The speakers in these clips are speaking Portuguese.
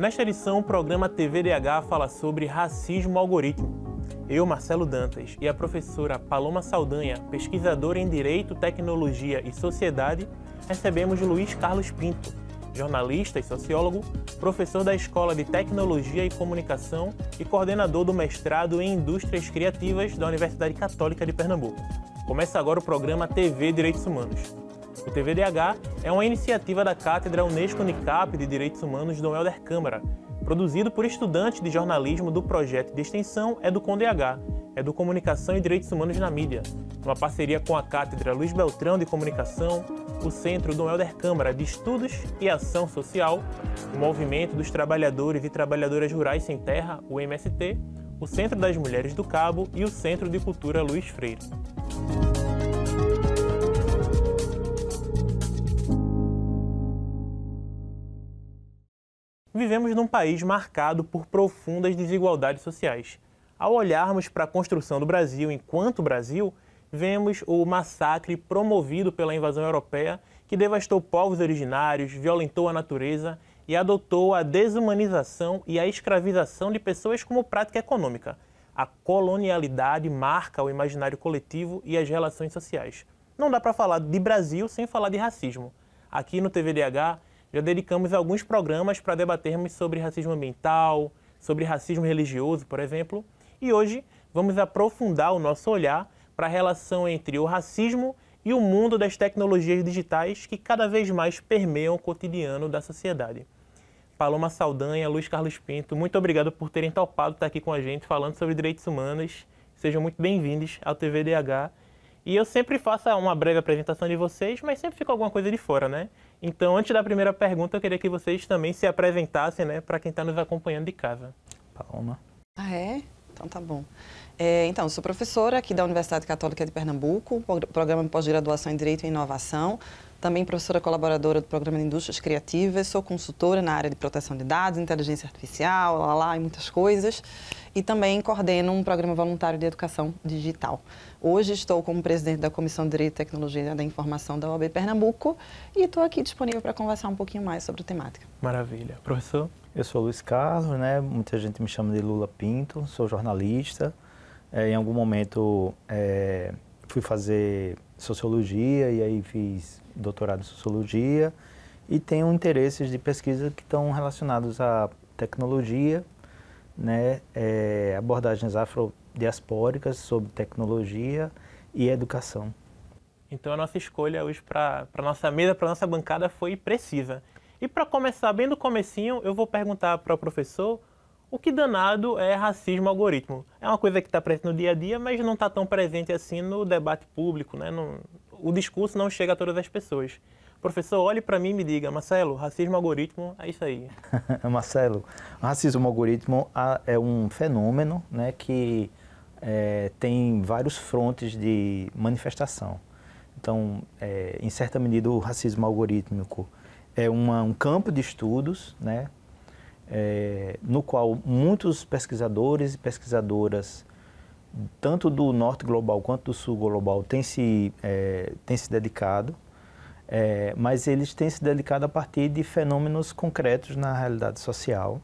Nesta edição, o programa TVDH fala sobre racismo algoritmo. Eu, Marcelo Dantas, e a professora Paloma Saldanha, pesquisadora em Direito, Tecnologia e Sociedade, recebemos Luiz Carlos Pinto, jornalista e sociólogo, professor da Escola de Tecnologia e Comunicação e coordenador do mestrado em Indústrias Criativas da Universidade Católica de Pernambuco. Começa agora o programa TV Direitos Humanos. O TVDH é uma iniciativa da Cátedra Unesco Unicap de Direitos Humanos Dom Helder Câmara, produzido por estudantes de jornalismo do projeto de extensão EducomDH, é Educomunicação é e Direitos Humanos na Mídia, uma parceria com a Cátedra Luiz Beltrão de Comunicação, o Centro Dom Helder Câmara de Estudos e Ação Social, o Movimento dos Trabalhadores e Trabalhadoras Rurais Sem Terra, o MST, o Centro das Mulheres do Cabo e o Centro de Cultura Luiz Freire. vivemos num país marcado por profundas desigualdades sociais. Ao olharmos para a construção do Brasil enquanto Brasil, vemos o massacre promovido pela invasão europeia que devastou povos originários, violentou a natureza e adotou a desumanização e a escravização de pessoas como prática econômica. A colonialidade marca o imaginário coletivo e as relações sociais. Não dá para falar de Brasil sem falar de racismo. Aqui no TVDH, já dedicamos alguns programas para debatermos sobre racismo ambiental, sobre racismo religioso, por exemplo, e hoje vamos aprofundar o nosso olhar para a relação entre o racismo e o mundo das tecnologias digitais que cada vez mais permeiam o cotidiano da sociedade. Paloma Saldanha, Luiz Carlos Pinto, muito obrigado por terem topado estar tá aqui com a gente falando sobre direitos humanos. Sejam muito bem-vindos ao TVDH. E eu sempre faço uma breve apresentação de vocês, mas sempre fica alguma coisa de fora, né? Então, antes da primeira pergunta, eu queria que vocês também se apresentassem, né, para quem está nos acompanhando de casa. Paloma. Ah, é? Então tá bom. É, então, sou professora aqui da Universidade Católica de Pernambuco, programa de pós-graduação em Direito e Inovação. Também professora colaboradora do programa de Indústrias Criativas, sou consultora na área de proteção de dados, inteligência artificial, lá, lá e muitas coisas. E também coordeno um programa voluntário de educação digital. Hoje estou como presidente da Comissão de Direito e Tecnologia da Informação da OAB Pernambuco e estou aqui disponível para conversar um pouquinho mais sobre a temática. Maravilha. Professor? Eu sou Luiz Carlos, né? Muita gente me chama de Lula Pinto, sou jornalista. É, em algum momento é, fui fazer sociologia e aí fiz doutorado em sociologia e tenho interesses de pesquisa que estão relacionados à tecnologia, né? É, abordagens afrodiaspóricas sobre tecnologia e educação. Então a nossa escolha hoje para a nossa mesa, para a nossa bancada foi precisa. E para começar bem do comecinho, eu vou perguntar para o professor o que danado é racismo algoritmo. É uma coisa que está presente no dia a dia, mas não está tão presente assim no debate público, né? No, o discurso não chega a todas as pessoas. Professor, olhe para mim e me diga, Marcelo, racismo algoritmo é isso aí. Marcelo, racismo algoritmo é um fenômeno né, que é, tem vários frontes de manifestação. Então, é, em certa medida, o racismo algorítmico é uma, um campo de estudos, né, é, no qual muitos pesquisadores e pesquisadoras, tanto do norte global quanto do sul global, têm se, é, têm se dedicado, é, mas eles têm se dedicado a partir de fenômenos concretos na realidade social.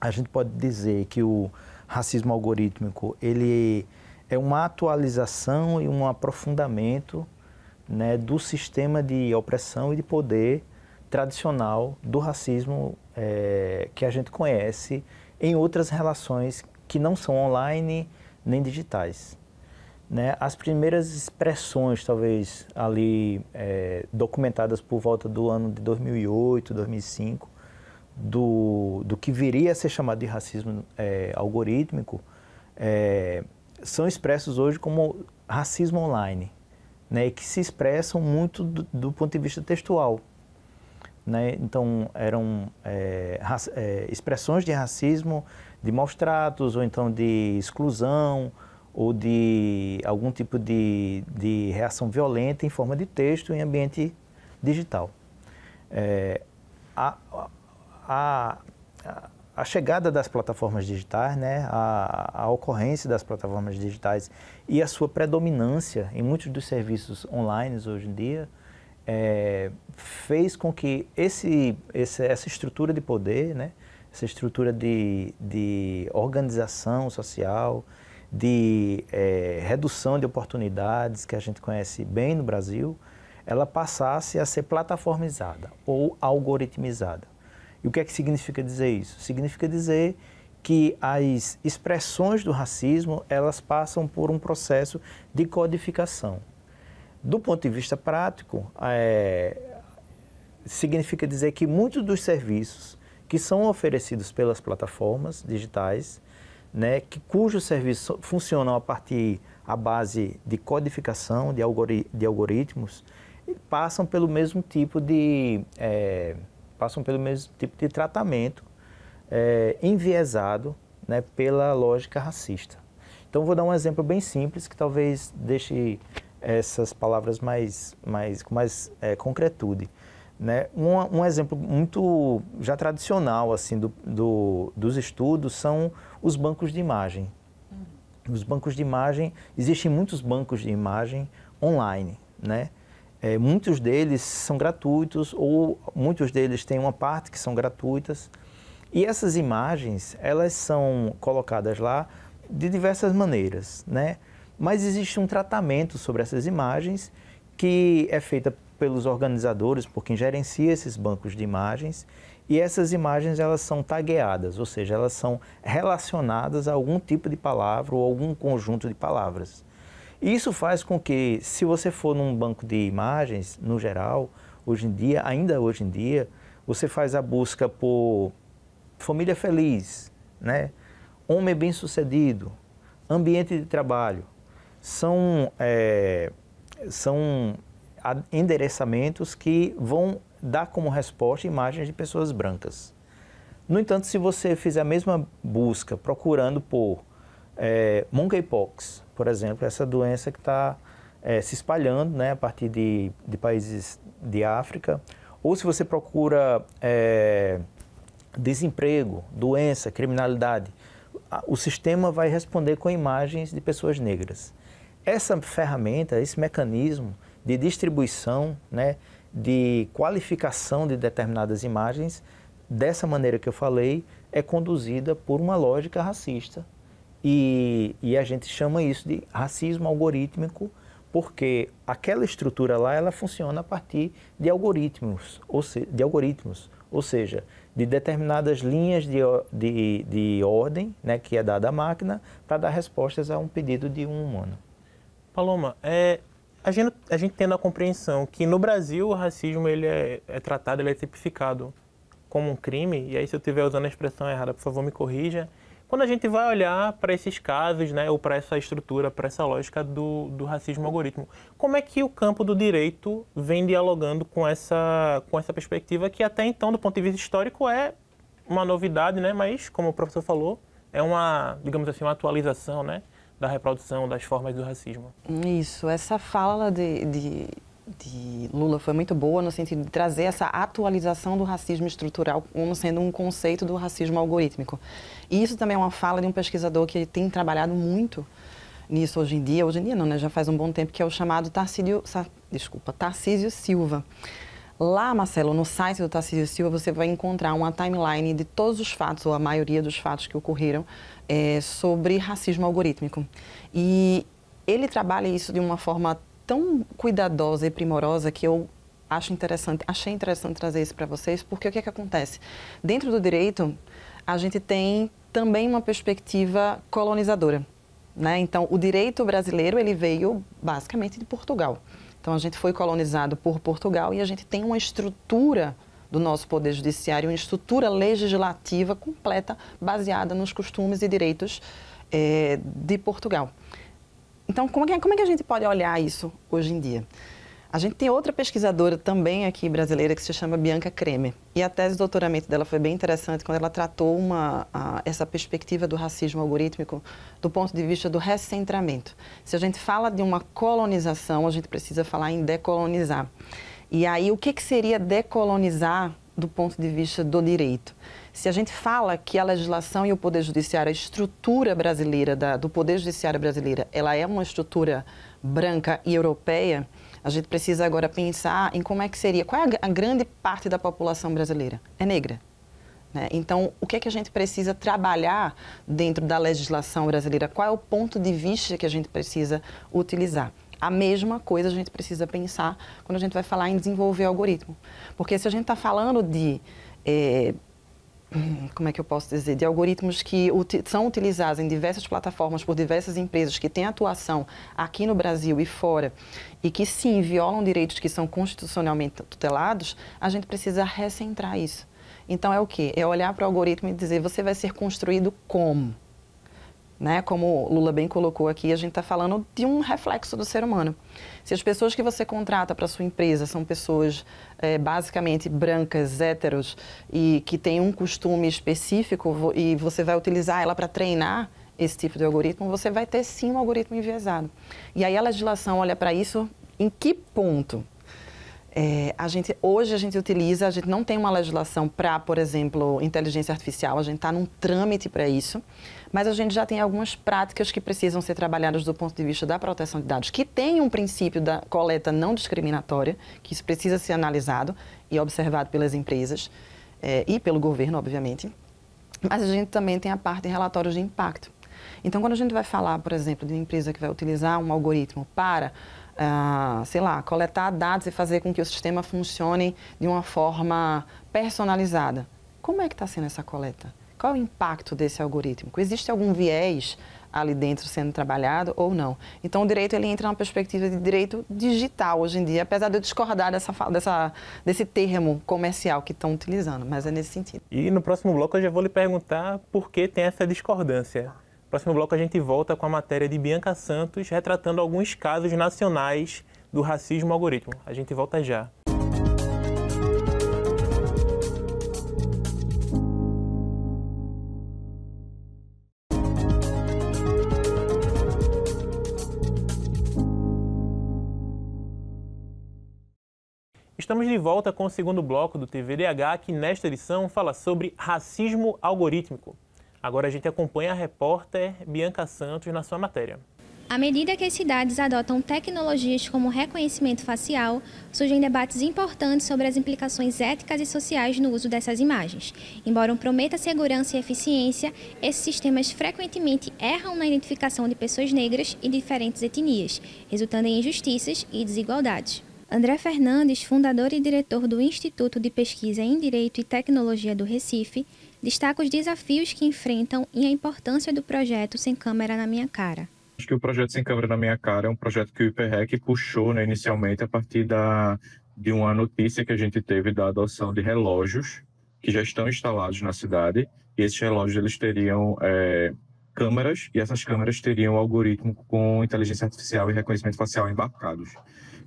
A gente pode dizer que o racismo algorítmico ele é uma atualização e um aprofundamento né, do sistema de opressão e de poder tradicional do racismo é, que a gente conhece em outras relações que não são online nem digitais. Né? As primeiras expressões, talvez ali é, documentadas por volta do ano de 2008, 2005, do, do que viria a ser chamado de racismo é, algorítmico, são expressos hoje como racismo online, né? que se expressam muito do, do ponto de vista textual. Né? Então, eram é, é, expressões de racismo, de maus tratos, ou então de exclusão, ou de algum tipo de, de reação violenta em forma de texto em ambiente digital. É, a, a, a, chegada das plataformas digitais, né, a, a ocorrência das plataformas digitais e a sua predominância em muitos dos serviços online hoje em dia, é, fez com que esse, esse, essa estrutura de poder, né, essa estrutura de, de organização social, de é, redução de oportunidades que a gente conhece bem no Brasil, ela passasse a ser plataformizada ou algoritmizada. E o que é que significa dizer isso? Significa dizer que as expressões do racismo elas passam por um processo de codificação. Do ponto de vista prático, é, significa dizer que muitos dos serviços que são oferecidos pelas plataformas digitais, né, que cujos serviços funcionam a partir a base de codificação de, algori de algoritmos, passam pelo mesmo tipo de é, passam pelo mesmo tipo de tratamento é, enviesado né, pela lógica racista. Então vou dar um exemplo bem simples que talvez deixe essas palavras mais, mais com mais é, concretude. Né? Um, um, exemplo muito já tradicional assim do, do, dos estudos são os bancos de imagem. Hum. Os bancos de imagem, existem muitos bancos de imagem online, né? É, muitos deles são gratuitos ou muitos deles têm uma parte que são gratuitas. E essas imagens, elas são colocadas lá de diversas maneiras, né? Mas existe um tratamento sobre essas imagens que é feita pelos organizadores, por quem gerencia esses bancos de imagens, e essas imagens elas são tagueadas, ou seja, elas são relacionadas a algum tipo de palavra ou algum conjunto de palavras. Isso faz com que, se você for num banco de imagens, no geral, hoje em dia, ainda hoje em dia, você faz a busca por família feliz, né? homem bem-sucedido, ambiente de trabalho são, é, são endereçamentos que vão dar como resposta imagens de pessoas brancas. No entanto, se você fizer a mesma busca procurando por é, monkeypox, por exemplo, essa doença que está é, se espalhando né, a partir de, de, países de África, ou se você procura é, desemprego, doença, criminalidade, o sistema vai responder com imagens de pessoas negras essa ferramenta, esse mecanismo de distribuição, né, de qualificação de determinadas imagens, dessa maneira que eu falei, é conduzida por uma lógica racista. E, e a gente chama isso de racismo algorítmico, porque aquela estrutura lá ela funciona a partir de algoritmos, ou se, de algoritmos, ou seja, de determinadas linhas de, de, de ordem né, que é dada à máquina para dar respostas a um pedido de um humano. Paloma, é, a, gente, a gente tendo a compreensão que no Brasil o racismo ele é, é tratado, ele é tipificado como um crime, e aí se eu estiver usando a expressão errada, por favor me corrija, quando a gente vai olhar para esses casos, né, ou para essa estrutura, para essa lógica do, do racismo algoritmo, como é que o campo do direito vem dialogando com essa, com essa perspectiva que até então, do ponto de vista histórico, é uma novidade, né, mas, como o professor falou, é uma, digamos assim, uma atualização, né, da reprodução, das formas do racismo. Isso, essa fala de, de, de, Lula foi muito boa no sentido de trazer essa atualização do racismo estrutural como sendo um conceito do racismo algorítmico. E isso também é uma fala de um pesquisador que tem trabalhado muito nisso hoje em dia, hoje em dia não, né? já faz um bom tempo, que é o chamado Tarcísio, desculpa, Tarcísio Silva. Lá, Marcelo, no site do Tarcísio Silva, você vai encontrar uma timeline de todos os fatos, ou a maioria dos fatos que ocorreram, é, sobre racismo algorítmico. E ele trabalha isso de uma forma tão cuidadosa e primorosa que eu acho interessante, achei interessante trazer isso para vocês, porque o que é que acontece? Dentro do direito, a gente tem também uma perspectiva colonizadora. Né? Então, o direito brasileiro ele veio basicamente de Portugal. Então a gente foi colonizado por Portugal e a gente tem uma estrutura do nosso poder judiciário, uma estrutura legislativa completa baseada nos costumes e direitos é, de Portugal. Então, como é, como é que a gente pode olhar isso hoje em dia? A gente tem outra pesquisadora também aqui brasileira que se chama Bianca Kremer. E a tese de doutoramento dela foi bem interessante quando ela tratou uma, a, essa perspectiva do racismo algorítmico do ponto de vista do recentramento. Se a gente fala de uma colonização, a gente precisa falar em decolonizar. E aí, o que, que seria decolonizar do ponto de vista do direito? Se a gente fala que a legislação e o poder judiciário, a estrutura brasileira da, do poder judiciário brasileiro, ela é uma estrutura branca e europeia, a gente precisa agora pensar em como é que seria, qual é a, grande parte da população brasileira? É negra. Né? Então, o que é que a gente precisa trabalhar dentro da legislação brasileira? Qual é o ponto de vista que a gente precisa utilizar? A mesma coisa a gente precisa pensar quando a gente vai falar em desenvolver algoritmo. Porque se a gente está falando de eh, como é que eu posso dizer, de algoritmos que são utilizados em diversas plataformas por diversas empresas que têm atuação aqui no Brasil e fora e que sim violam direitos que são constitucionalmente tutelados, a gente precisa recentrar isso. Então é o quê? É olhar para o algoritmo e dizer você vai ser construído como? Né? Como Lula bem colocou aqui, a gente está falando de um reflexo do ser humano. Se as pessoas que você contrata para sua empresa são pessoas é, basicamente brancas, héteros, e que tem um costume específico e você vai utilizar ela para treinar esse tipo de algoritmo, você vai ter sim um algoritmo enviesado. E aí a legislação olha para isso em que ponto? É, a gente, hoje a gente utiliza, a gente não tem uma legislação para, por exemplo, inteligência artificial, a gente está num trâmite para isso, mas a gente já tem algumas práticas que precisam ser trabalhadas do ponto de vista da proteção de dados, que tem um princípio da coleta não discriminatória, que isso precisa ser analisado e observado pelas empresas é, e pelo governo, obviamente. Mas a gente também tem a parte de relatórios de impacto. Então, quando a gente vai falar, por exemplo, de uma empresa que vai utilizar um algoritmo para ah, sei lá, coletar dados e fazer com que o sistema funcione de uma forma personalizada. Como é que está sendo essa coleta? Qual é o impacto desse algoritmo? Existe algum viés ali dentro sendo trabalhado ou não? Então, o direito ele entra numa perspectiva de direito digital hoje em dia, apesar de eu discordar dessa, dessa, desse termo comercial que estão utilizando, mas é nesse sentido. E no próximo bloco eu já vou lhe perguntar por que tem essa discordância. Próximo bloco a gente volta com a matéria de Bianca Santos retratando alguns casos nacionais do racismo algoritmo. A gente volta já. Estamos de volta com o segundo bloco do TVDH, que nesta edição fala sobre racismo algorítmico. Agora a gente acompanha a repórter Bianca Santos na sua matéria. À medida que as cidades adotam tecnologias como reconhecimento facial, surgem debates importantes sobre as implicações éticas e sociais no uso dessas imagens. Embora um prometa segurança e eficiência, esses sistemas frequentemente erram na identificação de pessoas negras e diferentes etnias, resultando em injustiças e desigualdades. André Fernandes, fundador e diretor do Instituto de Pesquisa em Direito e Tecnologia do Recife, destaca os desafios que enfrentam e a importância do projeto Sem Câmera na Minha Cara. Acho que o projeto Sem Câmera na Minha Cara é um projeto que o IPREC puxou né, inicialmente a partir da, de uma notícia que a gente teve da adoção de relógios que já estão instalados na cidade. E esses relógios eles teriam é, câmeras e essas câmeras teriam algoritmo com inteligência artificial e reconhecimento facial embarcados.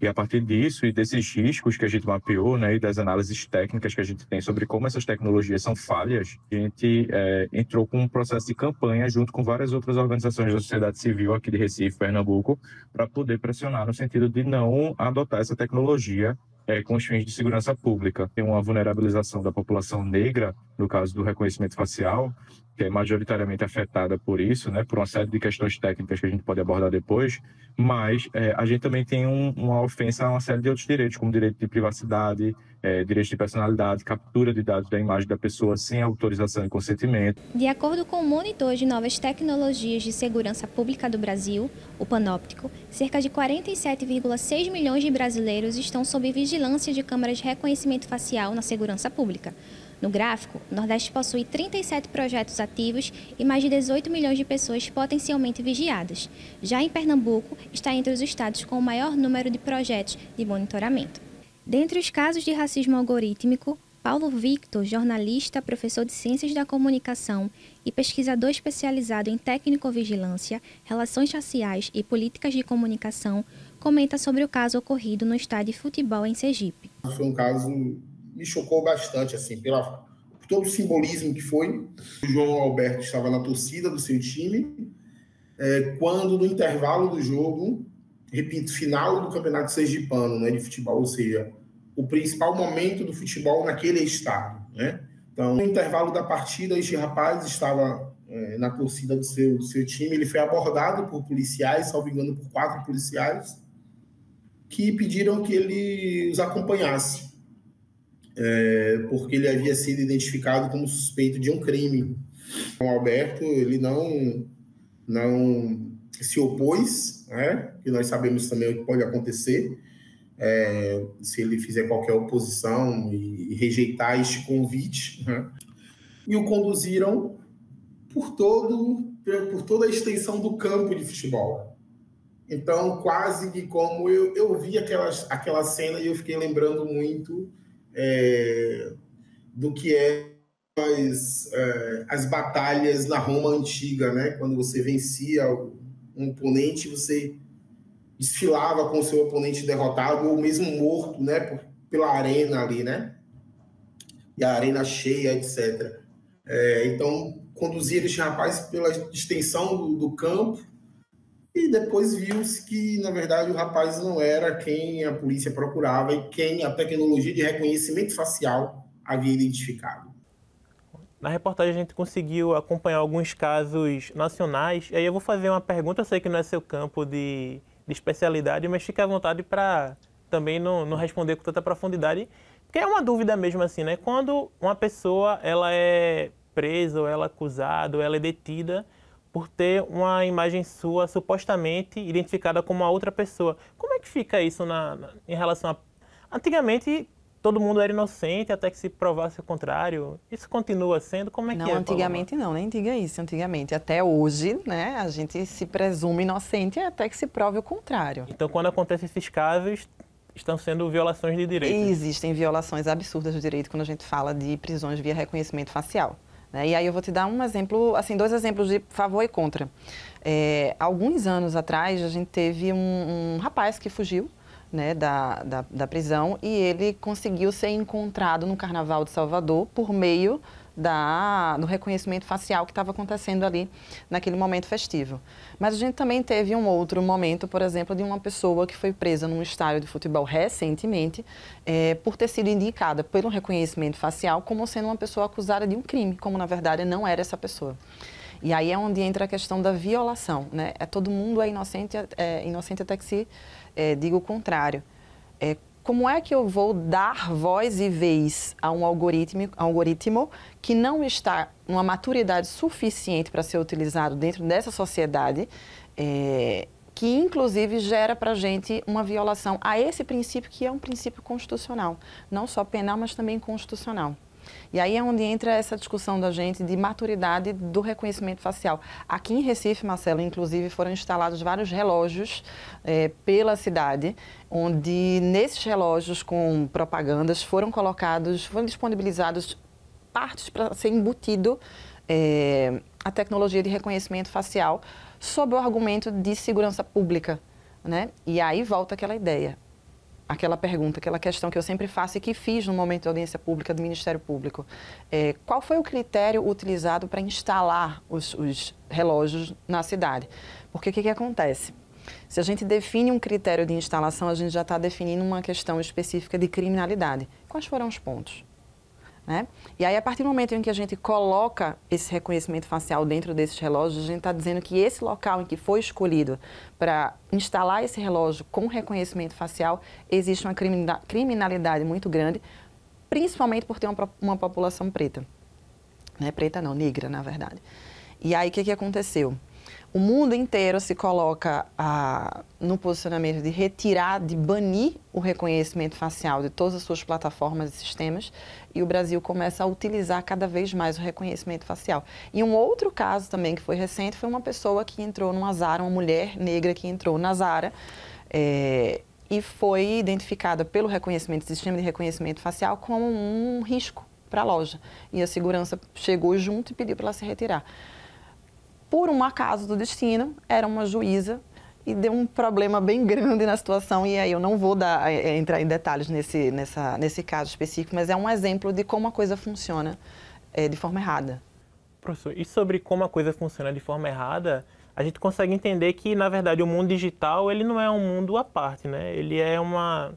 E a partir disso e desses riscos que a gente mapeou, né, e das análises técnicas que a gente tem sobre como essas tecnologias são falhas, a gente é, entrou com um processo de campanha junto com várias outras organizações da sociedade civil aqui de Recife, Pernambuco, para poder pressionar no sentido de não adotar essa tecnologia é, fins de segurança pública. Tem uma vulnerabilização da população negra, no caso do reconhecimento facial, que é majoritariamente afetada por isso, né, por uma série de questões técnicas que a gente pode abordar depois, mas é, a gente também tem um, uma ofensa a uma série de outros direitos, como direito de privacidade, é, direito de personalidade, captura de dados da imagem da pessoa sem autorização e consentimento. De acordo com o monitor de novas tecnologias de segurança pública do Brasil, o Panóptico, cerca de 47,6 milhões de brasileiros estão sob vigilância de câmaras de reconhecimento facial na segurança pública. No gráfico, o Nordeste possui 37 projetos ativos e mais de 18 milhões de pessoas potencialmente vigiadas. Já em Pernambuco, está entre os estados com o maior número de projetos de monitoramento. Dentre os casos de racismo algorítmico, Paulo Victor, jornalista, professor de Ciências da Comunicação e pesquisador especializado em técnico-vigilância, relações raciais e políticas de comunicação, comenta sobre o caso ocorrido no estádio de futebol em Sergipe. Foi um caso me chocou bastante, assim, pela, por todo o simbolismo que foi. O João Alberto estava na torcida do seu time, é, quando no intervalo do jogo repito, final do Campeonato Sergipano né, de futebol, ou seja, o principal momento do futebol naquele estado. Né? Então, no intervalo da partida, este rapaz estava é, na torcida do seu, do seu time, ele foi abordado por policiais, salvo engano, por quatro policiais, que pediram que ele os acompanhasse, é, porque ele havia sido identificado como suspeito de um crime. O então, Alberto, ele não, não se opôs, né? Que nós sabemos também o que pode acontecer é, se ele fizer qualquer oposição e, e rejeitar este convite, né? E o conduziram por todo por toda a extensão do campo de futebol. Então, quase que como eu, eu vi aquela, aquela cena e eu fiquei lembrando muito é, do que é as, é, as batalhas na Roma antiga, né? Quando você vencia o, um oponente, você desfilava com o seu oponente derrotado ou mesmo morto, né, pela arena ali, né? E a arena cheia, etc. É, então, conduzia esse rapaz pela extensão do, do campo e depois viu-se que, na verdade, o rapaz não era quem a polícia procurava e quem a tecnologia de reconhecimento facial havia identificado. Na reportagem a gente conseguiu acompanhar alguns casos nacionais. E aí eu vou fazer uma pergunta, eu sei que não é seu campo de, de especialidade, mas fique à vontade para também não, não responder com tanta profundidade, porque é uma dúvida mesmo assim, né? Quando uma pessoa ela é presa ou ela é acusada ou ela é detida por ter uma imagem sua supostamente identificada como a outra pessoa. Como é que fica isso na, na em relação a... Antigamente todo mundo era inocente até que se provasse o contrário. Isso continua sendo como é não, que é? Não, antigamente Paloma? não, nem diga isso. Antigamente, até hoje, né, a gente se presume inocente até que se prove o contrário. Então, quando acontecem esses casos, estão sendo violações de direitos. Existem violações absurdas do direito quando a gente fala de prisões via reconhecimento facial. Né? E aí eu vou te dar um exemplo, assim, dois exemplos de favor e contra. É, alguns anos atrás, a gente teve um, um rapaz que fugiu né, da, da, da, prisão e ele conseguiu ser encontrado no Carnaval de Salvador por meio da, do reconhecimento facial que estava acontecendo ali naquele momento festivo. Mas a gente também teve um outro momento, por exemplo, de uma pessoa que foi presa num estádio de futebol recentemente é, por ter sido indicada pelo reconhecimento facial como sendo uma pessoa acusada de um crime, como na verdade não era essa pessoa. E aí é onde entra a questão da violação, né? É todo mundo é inocente, é, é inocente até que se é, o contrário. É, como é que eu vou dar voz e vez a um algoritmo, algoritmo que não está numa maturidade suficiente para ser utilizado dentro dessa sociedade, é, que inclusive gera para a gente uma violação a esse princípio que é um princípio constitucional, não só penal, mas também constitucional. E aí é onde entra essa discussão da gente de maturidade do reconhecimento facial. Aqui em Recife, Marcelo, inclusive, foram instalados vários relógios é, pela cidade, onde nesses relógios com propagandas foram colocados, foram disponibilizados partes para ser embutido é, a tecnologia de reconhecimento facial sob o argumento de segurança pública. Né? E aí volta aquela ideia aquela pergunta, aquela questão que eu sempre faço e que fiz no momento da audiência pública do Ministério Público. É, qual foi o critério utilizado para instalar os, os, relógios na cidade? Porque o que, que acontece? Se a gente define um critério de instalação, a gente já está definindo uma questão específica de criminalidade. Quais foram os pontos? Né? E aí, a partir do momento em que a gente coloca esse reconhecimento facial dentro desses relógios, a gente está dizendo que esse local em que foi escolhido para instalar esse relógio com reconhecimento facial, existe uma criminalidade muito grande, principalmente por ter uma, uma população preta. Né? Preta não, negra, na verdade. E aí, o que, que aconteceu? O mundo inteiro se coloca ah, no posicionamento de retirar, de banir o reconhecimento facial de todas as suas plataformas e sistemas, e o Brasil começa a utilizar cada vez mais o reconhecimento facial. E um outro caso também que foi recente foi uma pessoa que entrou numa Zara, uma mulher negra que entrou na Zara. É, e foi identificada pelo reconhecimento, sistema de reconhecimento facial, como um risco para a loja. E a segurança chegou junto e pediu para ela se retirar por um acaso do destino, era uma juíza e deu um problema bem grande na situação. E aí eu não vou dar, eh, eh, entrar em detalhes nesse, nessa, nesse caso específico, mas é um exemplo de como a coisa funciona é, de forma errada. Professor, e sobre como a coisa funciona de forma errada, a gente consegue entender que, na verdade, o mundo digital ele não é um mundo à parte, né? Ele é uma,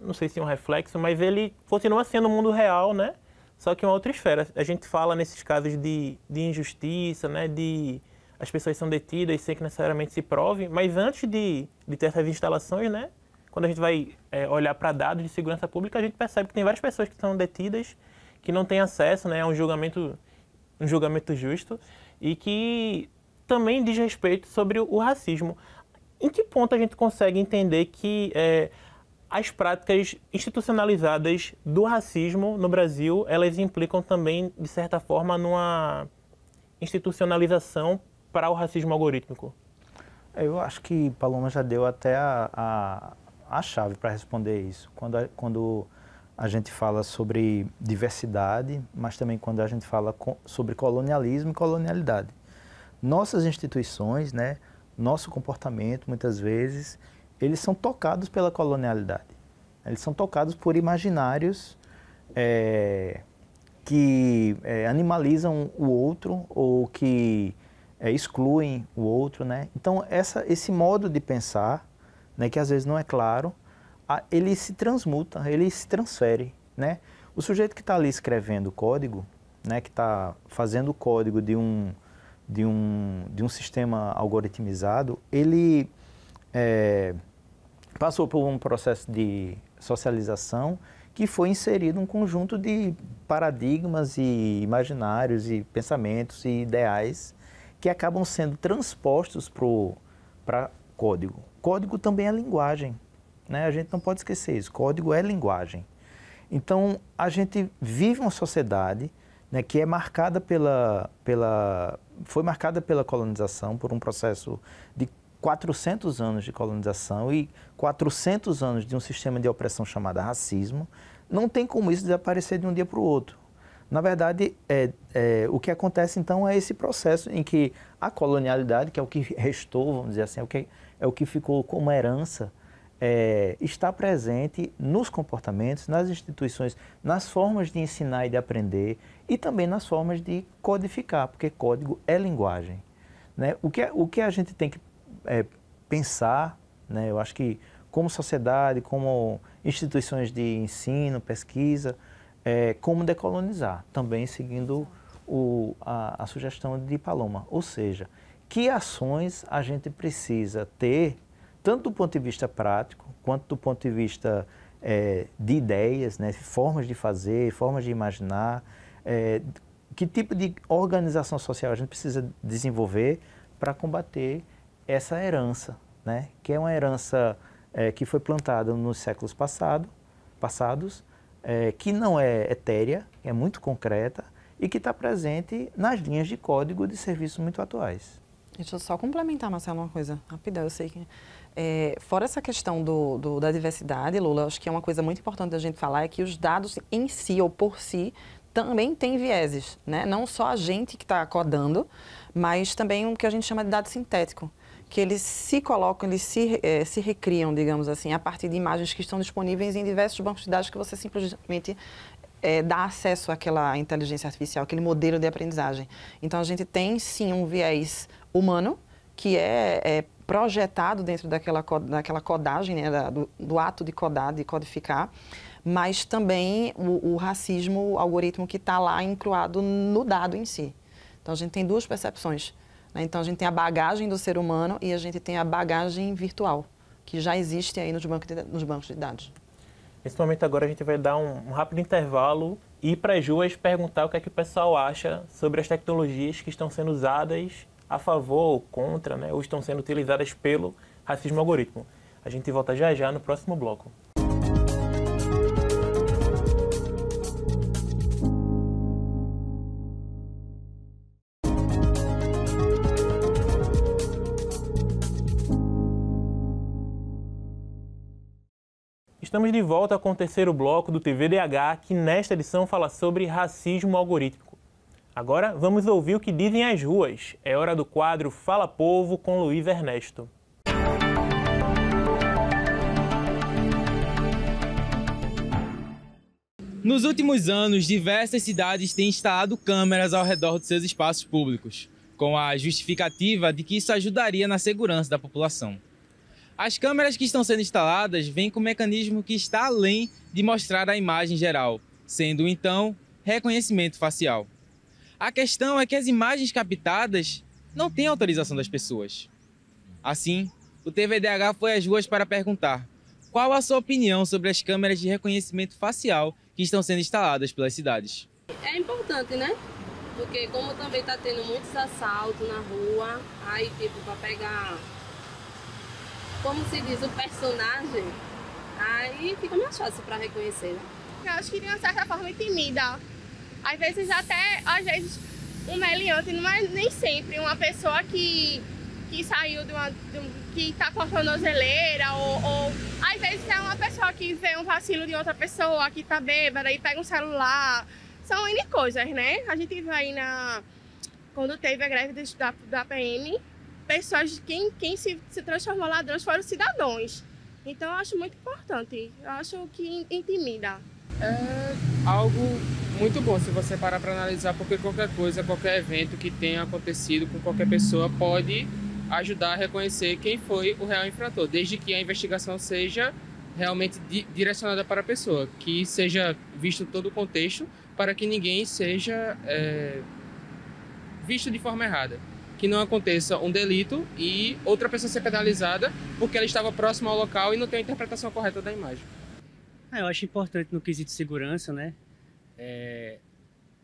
não sei se é um reflexo, mas ele continua sendo o um mundo real, né? Só que uma outra esfera. A gente fala nesses casos de, de injustiça, né? De, as pessoas são detidas sem que necessariamente se prove, mas antes de, de ter essas instalações, né, quando a gente vai é, olhar para dados de segurança pública, a gente percebe que tem várias pessoas que estão detidas, que não têm acesso né, a um julgamento, um julgamento justo e que também diz respeito sobre o racismo. Em que ponto a gente consegue entender que é, as práticas institucionalizadas do racismo no Brasil, elas implicam também, de certa forma, numa institucionalização para o racismo algorítmico? Eu acho que Paloma já deu até a, a, a chave para responder isso. Quando a, quando a gente fala sobre diversidade, mas também quando a gente fala co sobre colonialismo e colonialidade. Nossas instituições, né, nosso comportamento, muitas vezes, eles são tocados pela colonialidade. Eles são tocados por imaginários é, que é, animalizam o outro ou que é, excluem o outro, né? Então essa, esse modo de pensar, né, que às vezes não é claro, a, ele se transmuta, ele se transfere, né? O sujeito que está ali escrevendo o código, né, que está fazendo o código de um de um, de um sistema algoritmizado, ele é, passou por um processo de socialização que foi inserido um conjunto de paradigmas e imaginários e pensamentos e ideais que acabam sendo transpostos para código. Código também é linguagem, né? A gente não pode esquecer isso. Código é linguagem. Então, a gente vive uma sociedade né, que é marcada pela, pela... foi marcada pela colonização, por um processo de 400 anos de colonização e 400 anos de um sistema de opressão chamado racismo. Não tem como isso desaparecer de um dia para o outro. Na verdade, é, é, o que acontece então é esse processo em que a colonialidade, que é o que restou, vamos dizer assim, é o que, é o que ficou como herança, é, está presente nos comportamentos, nas instituições, nas formas de ensinar e de aprender e também nas formas de codificar, porque código é linguagem. Né? O, que, é, o que a gente tem que é, pensar, né? eu acho que como sociedade, como instituições de ensino, pesquisa, é, como decolonizar, também seguindo o, a, a sugestão de Paloma. Ou seja, que ações a gente precisa ter, tanto do ponto de vista prático, quanto do ponto de vista é, de ideias, né, formas de fazer, formas de imaginar, é, que tipo de organização social a gente precisa desenvolver para combater essa herança, né, que é uma herança é, que foi plantada nos séculos passado, passados, é, que não é etérea, é muito concreta e que está presente nas linhas de código de serviços muito atuais. Deixa eu só complementar, Marcelo, uma coisa rápida. Eu sei que. É, fora essa questão do, do, da diversidade, Lula, acho que é uma coisa muito importante da gente falar é que os dados em si ou por si também têm vieses, né? Não só a gente que está codando, mas também o que a gente chama de dado sintético que eles se colocam, eles se, é, se recriam, digamos assim, a partir de imagens que estão disponíveis em diversos bancos de dados que você simplesmente é, dá acesso àquela inteligência artificial, aquele modelo de aprendizagem. Então, a gente tem, sim, um viés humano que é, é projetado dentro daquela, daquela codagem, né, da, do, do, ato de codar, de codificar, mas também o, o racismo, o algoritmo que está lá encruado no dado em si. Então, a gente tem duas percepções né? Então, a gente tem a bagagem do ser humano e a gente tem a bagagem virtual, que já existe aí nos bancos de, nos bancos de dados. Nesse momento agora, a gente vai dar um, um rápido intervalo e ir para as ruas perguntar o que é que o pessoal acha sobre as tecnologias que estão sendo usadas a favor ou contra, né, ou estão sendo utilizadas pelo racismo algoritmo. A gente volta já já no próximo bloco. Estamos de volta com o terceiro bloco do TVDH, que nesta edição fala sobre racismo algorítmico. Agora vamos ouvir o que dizem as ruas. É hora do quadro Fala Povo com Luiz Ernesto. Nos últimos anos, diversas cidades têm instalado câmeras ao redor de seus espaços públicos, com a justificativa de que isso ajudaria na segurança da população. As câmeras que estão sendo instaladas vêm com um mecanismo que está além de mostrar a imagem geral, sendo então reconhecimento facial. A questão é que as imagens captadas não têm autorização das pessoas. Assim, o TVDH foi às ruas para perguntar qual a sua opinião sobre as câmeras de reconhecimento facial que estão sendo instaladas pelas cidades. É importante, né? Porque como também está tendo muitos assaltos na rua, aí tipo, para pegar como se diz, o personagem, aí fica mais fácil para reconhecer, né? Eu acho que de uma certa forma intimida. Às vezes até, às vezes, um meliante não é nem sempre uma pessoa que, que saiu de uma. De um, que está com a tornozeleira, ou, ou, às vezes é uma pessoa que vê um vacilo de outra pessoa que tá bêbada e pega um celular. São N coisas, né? A gente vai na. Quando teve a greve da, da PM, pessoas, quem, quem se, se transformou ladrões foram cidadãos. Então eu acho muito importante, eu acho que intimida. É algo muito bom se você parar para analisar, porque qualquer coisa, qualquer evento que tenha acontecido com qualquer pessoa pode ajudar a reconhecer quem foi o real infrator, desde que a investigação seja realmente di direcionada para a pessoa, que seja visto todo o contexto para que ninguém seja é, visto de forma errada que não aconteça um delito e outra pessoa ser penalizada porque ela estava próxima ao local e não tem a interpretação correta da imagem. Ah, eu acho importante no quesito segurança, né? É...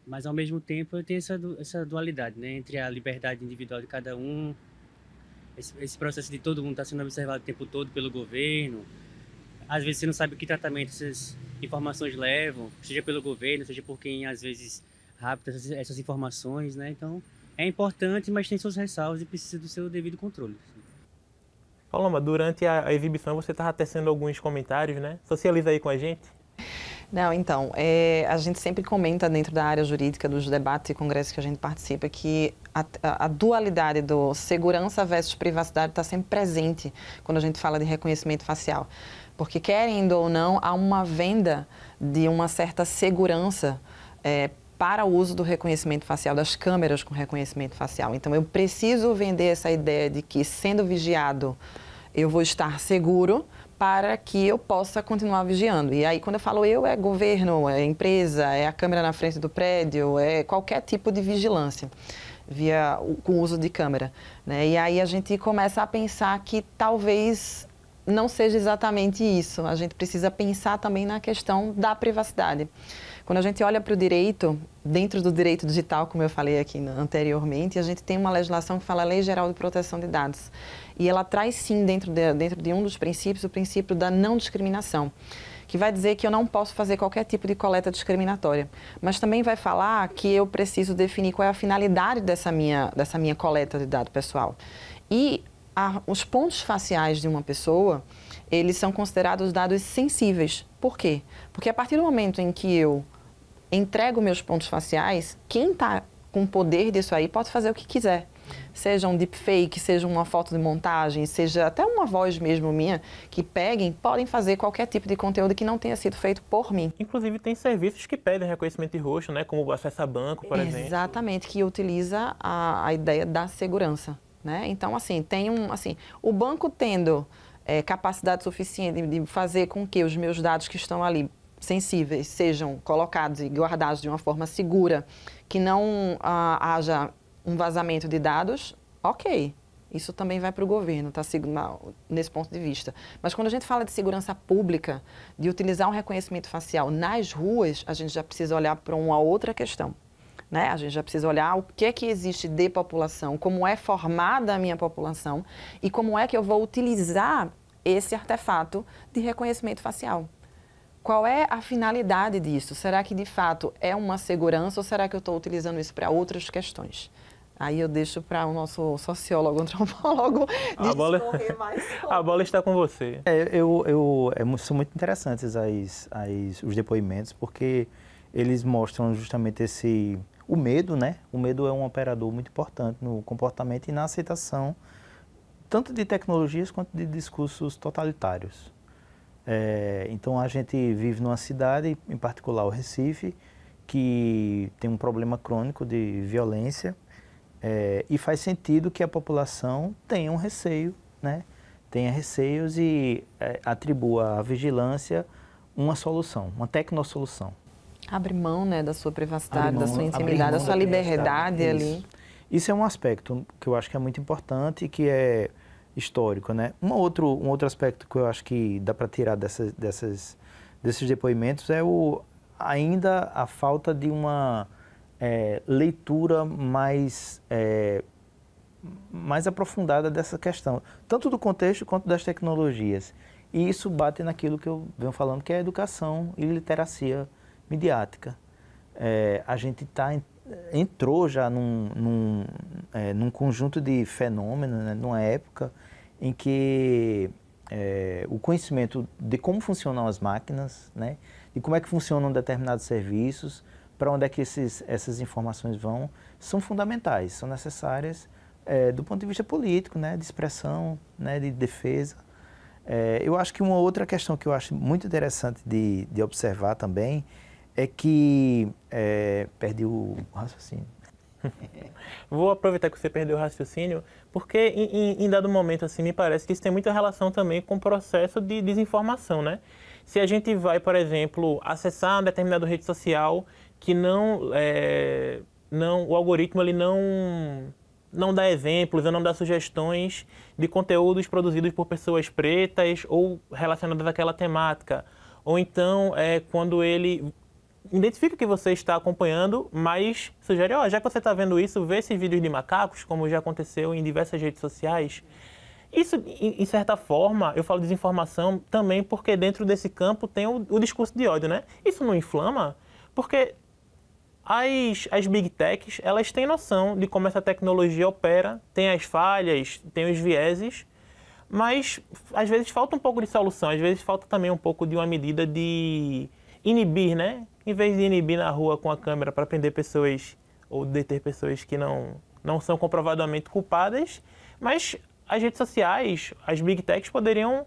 Mas ao mesmo tempo eu tenho essa, essa dualidade, né? Entre a liberdade individual de cada um, esse, esse processo de todo mundo estar tá sendo observado o tempo todo pelo governo. Às vezes você não sabe que tratamento essas informações levam, seja pelo governo, seja por quem às vezes rapta essas informações, né? Então é importante, mas tem seus ressalvos e precisa do seu devido controle. Paloma, durante a, exibição você estava tecendo alguns comentários, né? Socializa aí com a gente. Não, então, é, a gente sempre comenta dentro da área jurídica, dos debates e congressos que a gente participa, que a, a dualidade do segurança versus privacidade está sempre presente quando a gente fala de reconhecimento facial. Porque, querendo ou não, há uma venda de uma certa segurança é, para o uso do reconhecimento facial, das câmeras com reconhecimento facial. Então, eu preciso vender essa ideia de que, sendo vigiado, eu vou estar seguro para que eu possa continuar vigiando. E aí, quando eu falo eu, é governo, é empresa, é a câmera na frente do prédio, é qualquer tipo de vigilância via com o uso de câmera. Né? E aí a gente começa a pensar que talvez não seja exatamente isso. A gente precisa pensar também na questão da privacidade. Quando a gente olha para o direito, dentro do direito digital, como eu falei aqui né, anteriormente, a gente tem uma legislação que fala Lei Geral de Proteção de Dados. E ela traz, sim, dentro de, dentro de um dos princípios, o princípio da não discriminação que vai dizer que eu não posso fazer qualquer tipo de coleta discriminatória, mas também vai falar que eu preciso definir qual é a finalidade dessa minha, dessa minha coleta de dado pessoal. E a, os pontos faciais de uma pessoa, eles são considerados dados sensíveis. Por quê? Porque a partir do momento em que eu entrego meus pontos faciais, quem está com poder disso aí pode fazer o que quiser. Seja um deepfake, seja uma foto de montagem, seja até uma voz mesmo minha, que peguem, podem fazer qualquer tipo de conteúdo que não tenha sido feito por mim. Inclusive, tem serviços que pedem reconhecimento de rosto, né? como o acesso a banco, por Exatamente, exemplo. Exatamente, que utiliza a, a ideia da segurança. Né? Então, assim, tem um. Assim, o banco tendo é, capacidade suficiente de fazer com que os meus dados que estão ali sensíveis sejam colocados e guardados de uma forma segura, que não ah, haja um vazamento de dados, ok. Isso também vai para o governo, tá, nesse ponto de vista. Mas quando a gente fala de segurança pública, de utilizar um reconhecimento facial nas ruas, a gente já precisa olhar para uma outra questão. Né? A gente já precisa olhar o que é que existe de população, como é formada a minha população e como é que eu vou utilizar esse artefato de reconhecimento facial qual é a finalidade disso? Será que de fato é uma segurança ou será que eu estou utilizando isso para outras questões? Aí eu deixo para o nosso sociólogo, antropólogo, a bola, mais. a bola está com você. É, eu, eu, é, são muito interessantes as, as, os depoimentos, porque eles mostram justamente esse... O medo, né? O medo é um operador muito importante no comportamento e na aceitação, tanto de tecnologias quanto de discursos totalitários. É, então a gente vive numa cidade, em particular o Recife, que tem um problema crônico de violência é, e faz sentido que a população tenha um receio, né? tenha receios e é, atribua à vigilância uma solução, uma tecnossolução. Abre mão né, da sua privacidade, mão, da sua intimidade, da sua liberdade ali. Isso. isso é um aspecto que eu acho que é muito importante, que é histórico, né? Um outro, um outro aspecto que eu acho que dá para tirar dessas, dessas, desses depoimentos é o, ainda a falta de uma é, leitura mais, é, mais aprofundada dessa questão, tanto do contexto quanto das tecnologias. E isso bate naquilo que eu venho falando, que é a educação e literacia midiática. É, a gente tá, entrou já num, num, é, num conjunto de fenômenos, né, numa época em que é, o conhecimento de como funcionam as máquinas, né, e como é que funcionam determinados serviços, para onde é que esses, essas informações vão, são fundamentais, são necessárias é, do ponto de vista político, né, de expressão, né, de defesa. É, eu acho que uma outra questão que eu acho muito interessante de, de observar também é que. É, perdi o raciocínio. Vou aproveitar que você perdeu o raciocínio, porque em, em, em, dado momento, assim, me parece que isso tem muita relação também com o processo de desinformação, né? Se a gente vai, por exemplo, acessar uma determinada rede social que não, é, não o algoritmo ele não não dá exemplos, ou não dá sugestões de conteúdos produzidos por pessoas pretas ou relacionadas àquela temática. Ou então, é, quando ele identifica que você está acompanhando, mas sugere, ó, oh, já que você está vendo isso, vê esses vídeos de macacos, como já aconteceu em diversas redes sociais. Isso, em certa forma, eu falo desinformação também porque dentro desse campo tem o, o discurso de ódio, né? Isso não inflama? Porque as, as big techs, elas têm noção de como essa tecnologia opera, tem as falhas, tem os vieses, mas às vezes falta um pouco de solução, às vezes falta também um pouco de uma medida de inibir, né? Em vez de inibir na rua com a câmera para prender pessoas ou deter pessoas que não, não são comprovadamente culpadas, mas as redes sociais, as big techs poderiam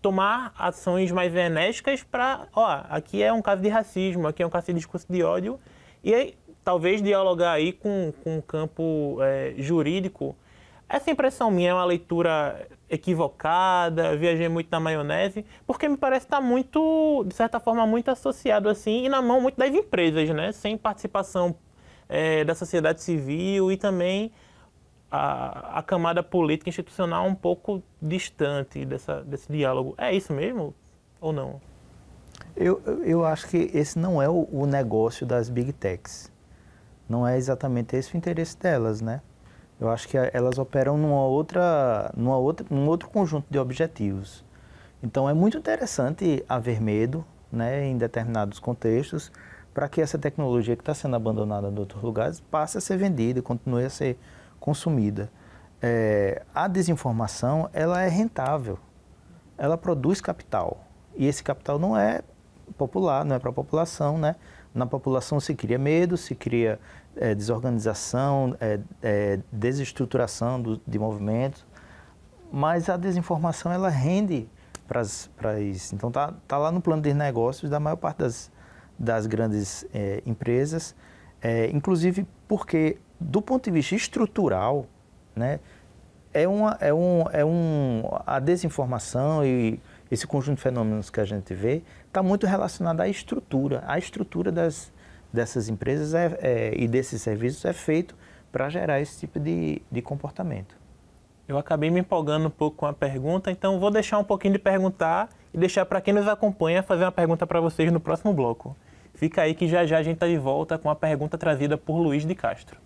tomar ações mais enérgicas para, ó, aqui é um caso de racismo, aqui é um caso de discurso de ódio, e aí, talvez dialogar aí com, com o campo é, jurídico. Essa impressão minha é uma leitura equivocada, viajei muito na maionese, porque me parece estar tá muito, de certa forma, muito associado assim e na mão muito das empresas, né? Sem participação é, da sociedade civil e também a, a, camada política institucional um pouco distante dessa, desse diálogo. É isso mesmo ou não? Eu, eu acho que esse não é o, o negócio das big techs. Não é exatamente esse o interesse delas, né? Eu acho que elas operam numa outra, numa outra, num outro conjunto de objetivos. Então é muito interessante haver medo, né, em determinados contextos, para que essa tecnologia que está sendo abandonada em outros lugares passe a ser vendida, continue a ser consumida. É, a desinformação ela é rentável, ela produz capital e esse capital não é popular, não é para a população, né? Na população se cria medo, se cria é, desorganização, é, é, desestruturação do, de movimentos, mas a desinformação ela rende para isso. Então tá, tá lá no plano de negócios da maior parte das, das grandes é, empresas, é, inclusive porque do ponto de vista estrutural, né, é uma é um é um a desinformação e esse conjunto de fenômenos que a gente vê está muito relacionado à estrutura, à estrutura das, dessas empresas é, é, e desses serviços é feito para gerar esse tipo de, de comportamento. Eu acabei me empolgando um pouco com a pergunta, então vou deixar um pouquinho de perguntar e deixar para quem nos acompanha fazer uma pergunta para vocês no próximo bloco. Fica aí que já já a gente está de volta com a pergunta trazida por Luiz de Castro.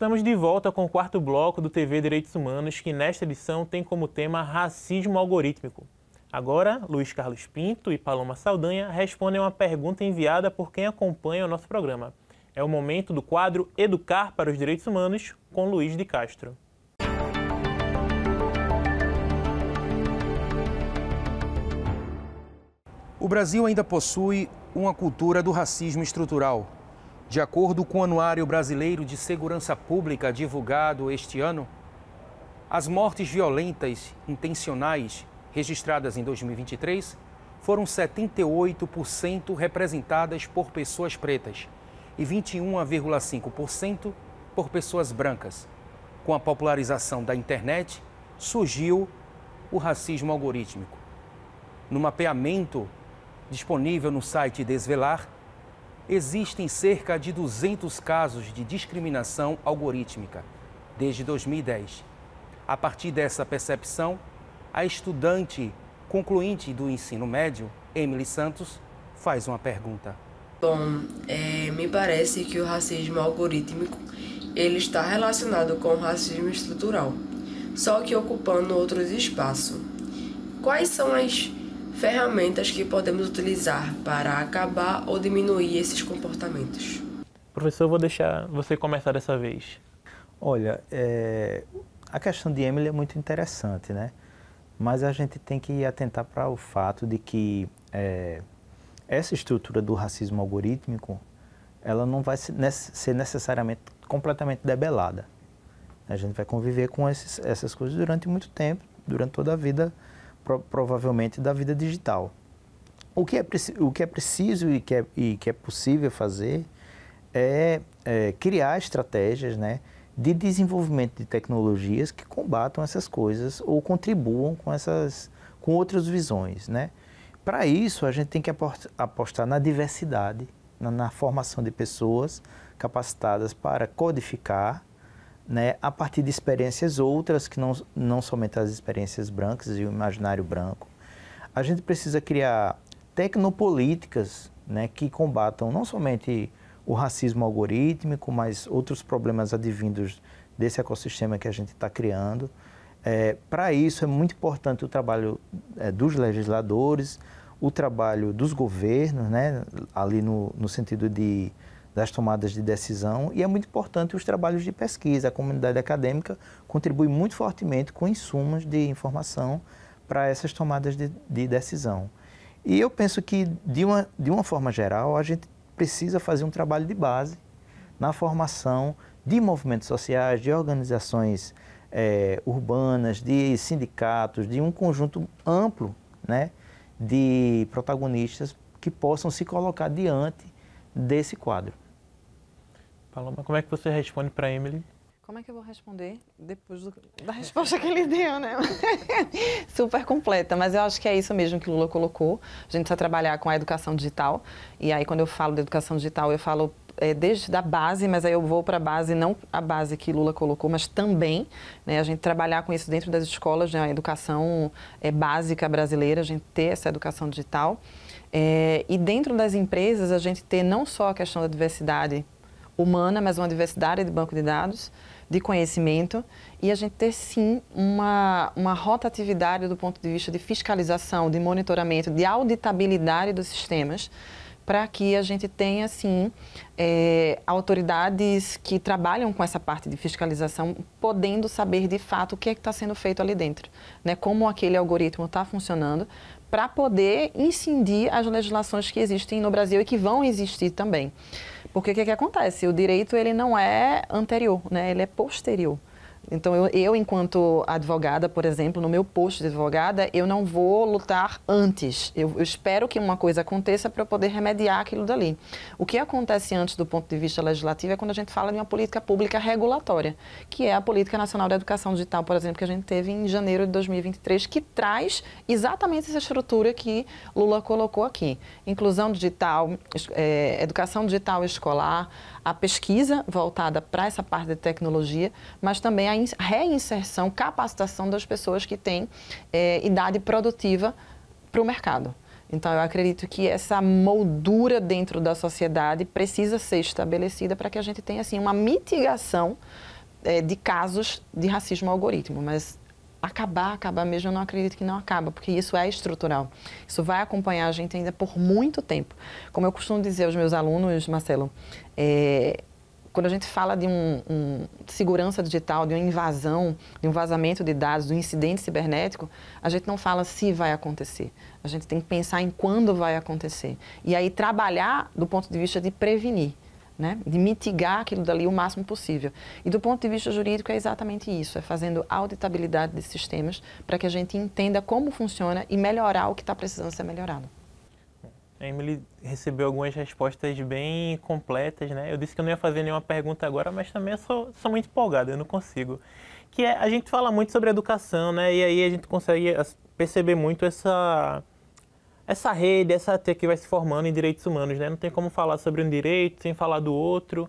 Estamos de volta com o quarto bloco do TV Direitos Humanos, que nesta edição tem como tema racismo algorítmico. Agora, Luiz Carlos Pinto e Paloma Saldanha respondem uma pergunta enviada por quem acompanha o nosso programa. É o momento do quadro Educar para os Direitos Humanos com Luiz de Castro. O Brasil ainda possui uma cultura do racismo estrutural, de acordo com o Anuário Brasileiro de Segurança Pública divulgado este ano, as mortes violentas intencionais registradas em 2023 foram 78% representadas por pessoas pretas e 21,5% por pessoas brancas. Com a popularização da internet, surgiu o racismo algorítmico. No mapeamento disponível no site Desvelar, existem cerca de 200 casos de discriminação algorítmica desde 2010. A partir dessa percepção, a estudante concluinte do ensino médio, Emily Santos, faz uma pergunta. Bom, então, é, me parece que o racismo algorítmico ele está relacionado com o racismo estrutural, só que ocupando outros espaços. Quais são as ferramentas que podemos utilizar para acabar ou diminuir esses comportamentos. Professor, vou deixar você começar dessa vez. Olha, é... a questão de Emily é muito interessante, né? Mas a gente tem que atentar para o fato de que é... essa estrutura do racismo algorítmico, ela não vai ser necessariamente completamente debelada. A gente vai conviver com esses, essas coisas durante muito tempo, durante toda a vida pro, provavelmente da vida digital. O que é, o que é preciso e que é, e que é possível fazer é, é criar estratégias né, de desenvolvimento de tecnologias que combatam essas coisas ou contribuam com, essas, com outras visões. Né? Para isso, a gente tem que apostar na diversidade, na, na formação de pessoas capacitadas para codificar né, a partir de experiências outras, que não, não somente as experiências brancas e o imaginário branco. A gente precisa criar tecnopolíticas né, que combatam não somente o racismo algorítmico, mas outros problemas advindos desse ecossistema que a gente está criando. É, Para isso é muito importante o trabalho é, dos legisladores, o trabalho dos governos, né, ali no, no sentido de das tomadas de decisão e é muito importante os trabalhos de pesquisa. A comunidade acadêmica contribui muito fortemente com insumos de informação para essas tomadas de, de, decisão. E eu penso que, de uma, de uma forma geral, a gente precisa fazer um trabalho de base na formação de movimentos sociais, de organizações é, urbanas, de sindicatos, de um conjunto amplo né, de protagonistas que possam se colocar diante desse quadro. Paloma. Como é que você responde para Emily? Como é que eu vou responder depois do, da resposta que ele deu, né? Super completa, mas eu acho que é isso mesmo que o Lula colocou. A gente precisa trabalhar com a educação digital. E aí, quando eu falo de educação digital, eu falo é, desde a base, mas aí eu vou para a base, não a base que Lula colocou, mas também né, a gente trabalhar com isso dentro das escolas, né, a educação é, básica brasileira, a gente ter essa educação digital. É, e dentro das empresas, a gente ter não só a questão da diversidade humana, mas uma diversidade de banco de dados, de conhecimento, e a gente ter sim uma, uma rotatividade do ponto de vista de fiscalização, de monitoramento, de auditabilidade dos sistemas, para que a gente tenha, sim, é, autoridades que trabalham com essa parte de fiscalização, podendo saber de fato o que é está sendo feito ali dentro, né? como aquele algoritmo está funcionando, para poder incidir as legislações que existem no Brasil e que vão existir também. Porque o que, que acontece? O direito ele não é anterior, né? ele é posterior. Então, eu, eu, enquanto advogada, por exemplo, no meu posto de advogada, eu não vou lutar antes. Eu, eu espero que uma coisa aconteça para eu poder remediar aquilo dali. O que acontece antes do ponto de vista legislativo é quando a gente fala de uma política pública regulatória, que é a Política Nacional da Educação Digital, por exemplo, que a gente teve em janeiro de 2023, que traz exatamente essa estrutura que Lula colocou aqui. Inclusão digital, é, educação digital escolar, a pesquisa voltada para essa parte de tecnologia, mas também a reinserção, capacitação das pessoas que têm é, idade produtiva para o mercado. Então, eu acredito que essa moldura dentro da sociedade precisa ser estabelecida para que a gente tenha assim, uma mitigação é, de casos de racismo algorítmico. Mas acabar, acabar mesmo, eu não acredito que não acaba, porque isso é estrutural. Isso vai acompanhar a gente ainda por muito tempo. Como eu costumo dizer aos meus alunos, Marcelo, é, quando a gente fala de um, um, segurança digital, de uma invasão, de um vazamento de dados, de um incidente cibernético, a gente não fala se vai acontecer. A gente tem que pensar em quando vai acontecer. E aí trabalhar do ponto de vista de prevenir né? de mitigar aquilo dali o máximo possível. E do ponto de vista jurídico é exatamente isso, é fazendo auditabilidade de sistemas para que a gente entenda como funciona e melhorar o que está precisando ser melhorado. A Emily recebeu algumas respostas bem completas, né? Eu disse que eu não ia fazer nenhuma pergunta agora, mas também eu sou, sou muito empolgada, eu não consigo. Que é, a gente fala muito sobre educação, né? E aí a gente consegue perceber muito essa essa rede, essa teia que vai se formando em direitos humanos, né? Não tem como falar sobre um direito sem falar do outro.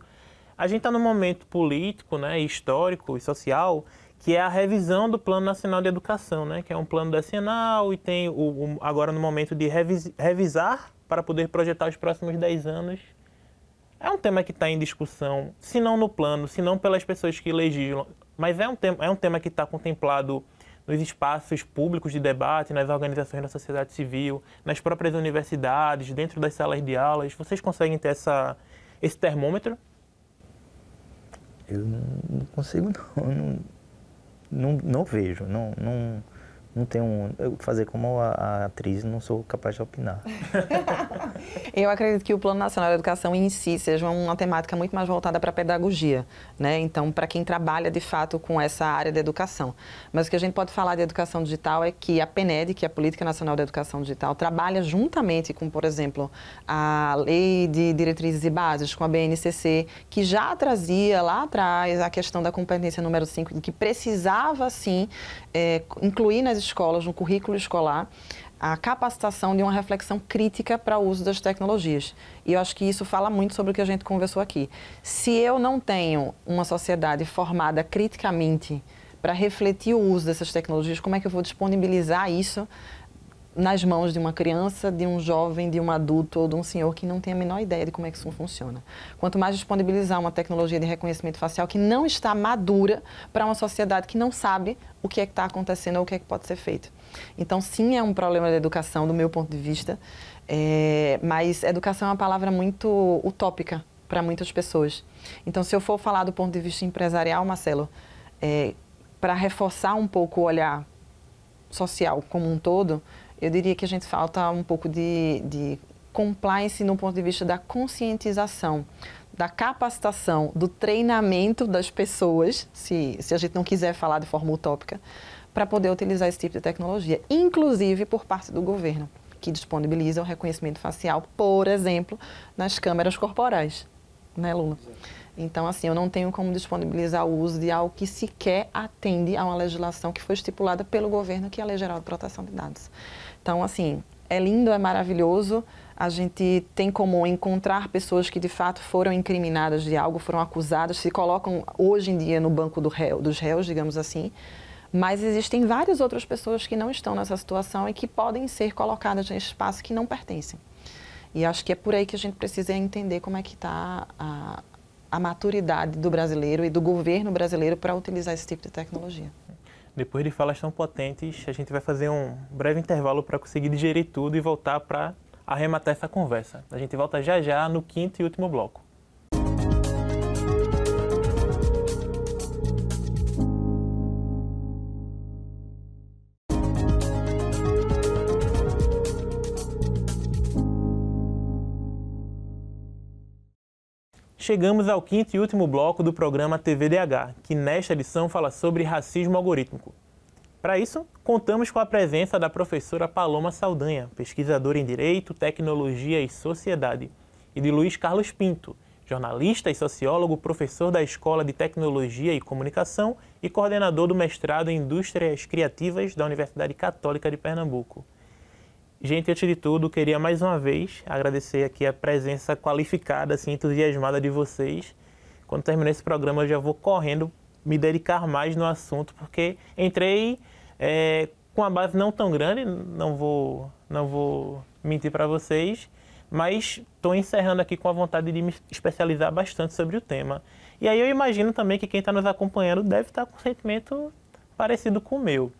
A gente está num momento político, né, histórico e social, que é a revisão do Plano Nacional de Educação, né, que é um plano decenal e tem o, o agora no momento de revis, revisar para poder projetar os próximos 10 anos. É um tema que está em discussão, se não no plano, se não pelas pessoas que legislam, mas é um tema, é um tema que está contemplado nos espaços públicos de debate, nas organizações da sociedade civil, nas próprias universidades, dentro das salas de aulas? Vocês conseguem ter essa, esse termômetro? Eu não consigo, não. Não, não, não vejo, não, não, não tenho eu fazer como a, a, atriz, não sou capaz de opinar. eu acredito que o Plano Nacional de Educação em si seja uma temática muito mais voltada para a pedagogia, né? Então, para quem trabalha de fato com essa área da educação. Mas o que a gente pode falar de educação digital é que a PNED, que é a Política Nacional de Educação Digital, trabalha juntamente com, por exemplo, a Lei de Diretrizes e Bases, com a BNCC, que já trazia lá atrás a questão da competência número 5, que precisava sim é, incluir nas escolas, no currículo escolar, a capacitação de uma reflexão crítica para o uso das tecnologias. E eu acho que isso fala muito sobre o que a gente conversou aqui. Se eu não tenho uma sociedade formada criticamente para refletir o uso dessas tecnologias, como é que eu vou disponibilizar isso nas mãos de uma criança, de um jovem, de um adulto ou de um senhor que não tem a menor ideia de como é que isso funciona. Quanto mais disponibilizar uma tecnologia de reconhecimento facial que não está madura para uma sociedade que não sabe o que é que está acontecendo ou o que é que pode ser feito. Então, sim, é um problema da educação, do meu ponto de vista, é... mas educação é uma palavra muito utópica para muitas pessoas. Então, se eu for falar do ponto de vista empresarial, Marcelo, é... para reforçar um pouco o olhar social como um todo, eu diria que a gente falta um pouco de, de compliance no ponto de vista da conscientização, da capacitação, do treinamento das pessoas, se, se a gente não quiser falar de forma utópica, para poder utilizar esse tipo de tecnologia, inclusive por parte do governo, que disponibiliza o reconhecimento facial, por exemplo, nas câmeras corporais, né, Lula? Então, assim, eu não tenho como disponibilizar o uso de algo que sequer atende a uma legislação que foi estipulada pelo governo, que é a Lei Geral de Proteção de Dados. Então, assim, é lindo, é maravilhoso. A gente tem como encontrar pessoas que de fato foram incriminadas de algo, foram acusadas, se colocam hoje em dia no banco do réu, dos réus, digamos assim. Mas existem várias outras pessoas que não estão nessa situação e que podem ser colocadas em espaço que não pertencem. E acho que é por aí que a gente precisa entender como é que está a, a maturidade do brasileiro e do governo brasileiro para utilizar esse tipo de tecnologia. Depois de falas tão potentes, a gente vai fazer um breve intervalo para conseguir digerir tudo e voltar para arrematar essa conversa. A gente volta já já no quinto e último bloco. Chegamos ao quinto e último bloco do programa TVDH, que nesta edição fala sobre racismo algorítmico. Para isso, contamos com a presença da professora Paloma Saldanha, pesquisadora em Direito, Tecnologia e Sociedade, e de Luiz Carlos Pinto, jornalista e sociólogo, professor da Escola de Tecnologia e Comunicação e coordenador do mestrado em Indústrias Criativas da Universidade Católica de Pernambuco. Gente, antes de tudo, queria mais uma vez agradecer aqui a presença qualificada, assim, entusiasmada de vocês. Quando terminar esse programa, eu já vou correndo me dedicar mais no assunto, porque entrei é, com uma base não tão grande, não vou, não vou mentir para vocês, mas estou encerrando aqui com a vontade de me especializar bastante sobre o tema. E aí eu imagino também que quem está nos acompanhando deve estar tá com um sentimento parecido com o meu.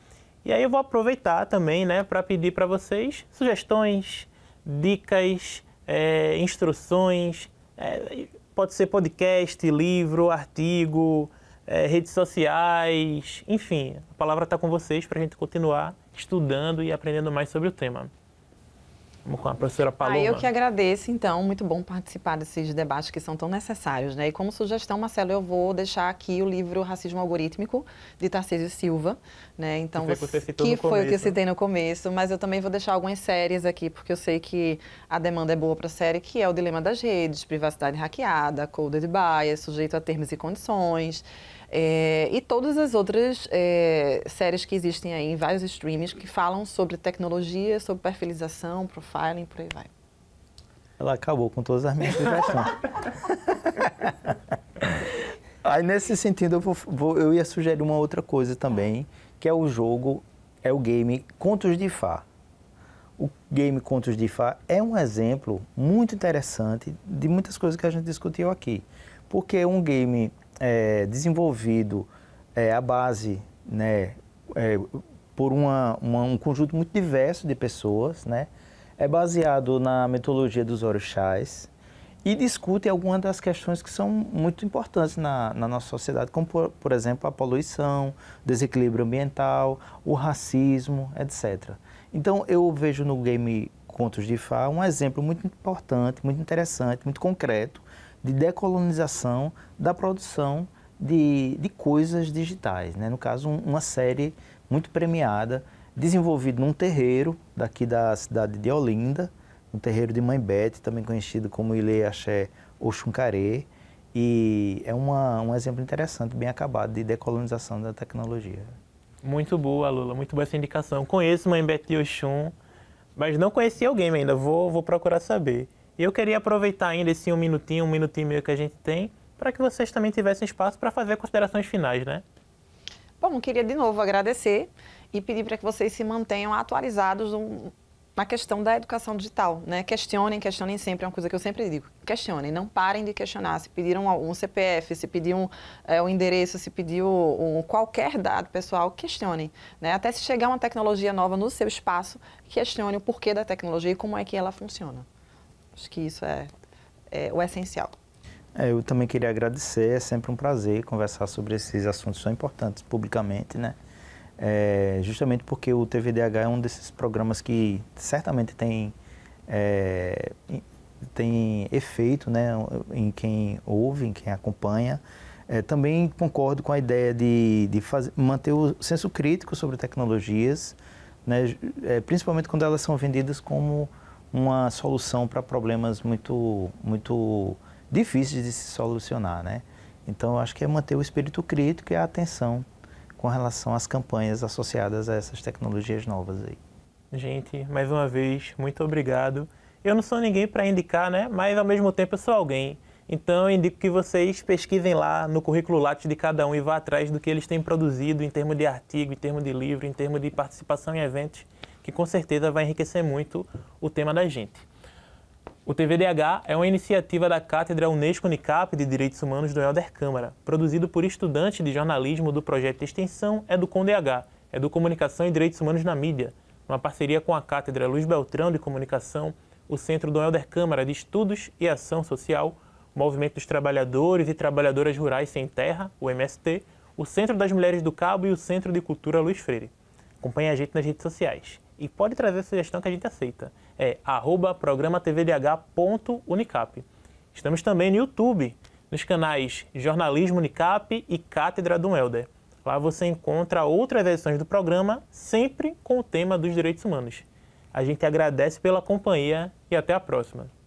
E aí eu vou aproveitar também né, para pedir para vocês sugestões, dicas, é, instruções, é, pode ser podcast, livro, artigo, é, redes sociais, enfim, a palavra está com vocês para a gente continuar estudando e aprendendo mais sobre o tema com a professora Paloma. Ah, eu que agradeço, então. Muito bom participar desses debates que são tão necessários, né? E como sugestão, Marcelo, eu vou deixar aqui o livro Racismo Algorítmico, de Tarcísio Silva, né? Então, que foi, você que, foi o que eu citei no começo, mas eu também vou deixar algumas séries aqui, porque eu sei que a demanda é boa para a série, que é o Dilema das Redes, Privacidade Hackeada, Coded Bias, Sujeito a Termos e Condições... É, e todas as outras é, séries que existem aí em vários streamings que falam sobre tecnologia, sobre perfilização, profiling, por aí vai. Ela acabou com todas as minhas sugestões. aí, nesse sentido, eu, vou, vou, eu ia sugerir uma outra coisa também, que é o jogo, é o game Contos de Fá. O game Contos de Fá é um exemplo muito interessante de muitas coisas que a gente discutiu aqui. Porque é um game é, desenvolvido é, a base né, é, por uma, uma, um conjunto muito diverso de pessoas, né? é baseado na mitologia dos orixás e discute algumas das questões que são muito importantes na, na nossa sociedade, como, por, por, exemplo, a poluição, desequilíbrio ambiental, o racismo, etc. Então, eu vejo no game Contos de Fá um exemplo muito importante, muito interessante, muito concreto de decolonização da produção de, de coisas digitais. Né? No caso, um, uma série muito premiada, desenvolvida num terreiro daqui da cidade de Olinda, um terreiro de Mãe Bete, também conhecido como Ilê Axé Oxuncaré, e é uma, um exemplo interessante, bem acabado, de decolonização da tecnologia. Muito boa, Lula, muito boa essa indicação. Conheço Mãe Bete e Oxum, mas não conheci alguém ainda, vou, vou procurar saber. E eu queria aproveitar ainda esse um minutinho, um minutinho e meio que a gente tem, para que vocês também tivessem espaço para fazer considerações finais, né? Bom, queria de novo agradecer e pedir para que vocês se mantenham atualizados na questão da educação digital, né? Questionem, questionem sempre, é uma coisa que eu sempre digo. Questionem, não parem de questionar. Se pediram um CPF, se pediu um, é, um endereço, se pediu um, qualquer dado pessoal, questionem. Né? Até se chegar uma tecnologia nova no seu espaço, questione o porquê da tecnologia e como é que ela funciona. Acho que isso é, é o essencial. É, eu também queria agradecer, é sempre um prazer conversar sobre esses assuntos tão importantes publicamente, né? É, justamente porque o TVDH é um desses programas que certamente tem, é, tem efeito né, em quem ouve, em quem acompanha. É, também concordo com a ideia de, de fazer, manter o senso crítico sobre tecnologias, né, é, principalmente quando elas são vendidas como uma solução para problemas muito, muito difíceis de se solucionar, né? Então, eu acho que é manter o espírito crítico e a atenção com relação às campanhas associadas a essas tecnologias novas aí. Gente, mais uma vez, muito obrigado. Eu não sou ninguém para indicar, né? Mas ao mesmo tempo eu sou alguém. Então eu indico que vocês pesquisem lá no currículo Lattes de cada um e vá atrás do que eles têm produzido em termos de artigo, em termos de livro, em termos de participação em eventos que com certeza vai enriquecer muito o tema da gente. O TVDH é uma iniciativa da Cátedra Unesco Unicap de Direitos Humanos do Helder Câmara, produzido por estudantes de jornalismo do projeto de extensão EducomDH, Edu é Comunicação e Direitos Humanos na Mídia, uma parceria com a Cátedra Luiz Beltrão de Comunicação, o Centro do Helder Câmara de Estudos e Ação Social, o Movimento dos Trabalhadores e Trabalhadoras Rurais Sem Terra, o MST, o Centro das Mulheres do Cabo e o Centro de Cultura Luiz Freire. Acompanhe a gente nas redes sociais e pode trazer sugestão que a gente aceita. É arroba programatvdh.unicap. Estamos também no YouTube, nos canais Jornalismo Unicap e Cátedra do Helder. Lá você encontra outras edições do programa, sempre com o tema dos direitos humanos. A gente agradece pela companhia e até a próxima.